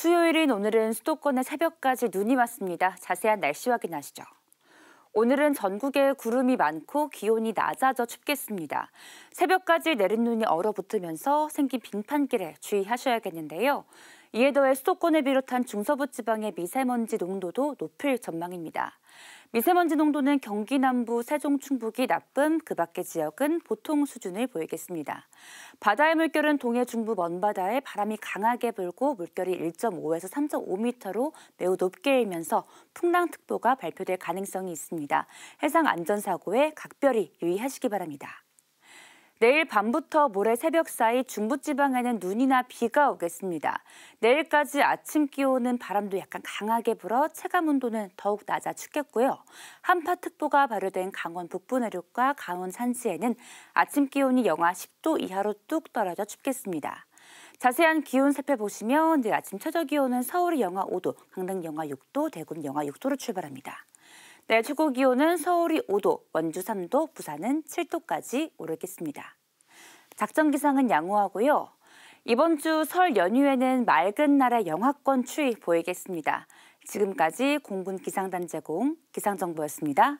수요일인 오늘은 수도권에 새벽까지 눈이 왔습니다. 자세한 날씨 확인하시죠. 오늘은 전국에 구름이 많고 기온이 낮아져 춥겠습니다. 새벽까지 내린 눈이 얼어붙으면서 생긴 빙판길에 주의하셔야겠는데요. 이에 더해 수도권을 비롯한 중서부 지방의 미세먼지 농도도 높을 전망입니다. 미세먼지 농도는 경기 남부, 세종, 충북이 나쁨, 그 밖의 지역은 보통 수준을 보이겠습니다. 바다의 물결은 동해 중부 먼바다에 바람이 강하게 불고 물결이 1.5에서 3.5m로 매우 높게 일면서 풍랑특보가 발표될 가능성이 있습니다. 해상 안전사고에 각별히 유의하시기 바랍니다. 내일 밤부터 모레 새벽 사이 중부지방에는 눈이나 비가 오겠습니다. 내일까지 아침 기온은 바람도 약간 강하게 불어 체감 온도는 더욱 낮아 춥겠고요. 한파특보가 발효된 강원 북부 내륙과 강원 산지에는 아침 기온이 영하 10도 이하로 뚝 떨어져 춥겠습니다. 자세한 기온 살펴보시면 아침 최저 기온은 서울이 영하 5도, 강릉 영하 6도, 대구 영하 6도로 출발합니다. 내일 네, 최고 기온은 서울이 5도, 원주 3도, 부산은 7도까지 오르겠습니다. 작전 기상은 양호하고요. 이번 주 설 연휴에는 맑은 날라 영하권 추위 보이겠습니다. 지금까지 공군 기상단 제공 기상정보였습니다.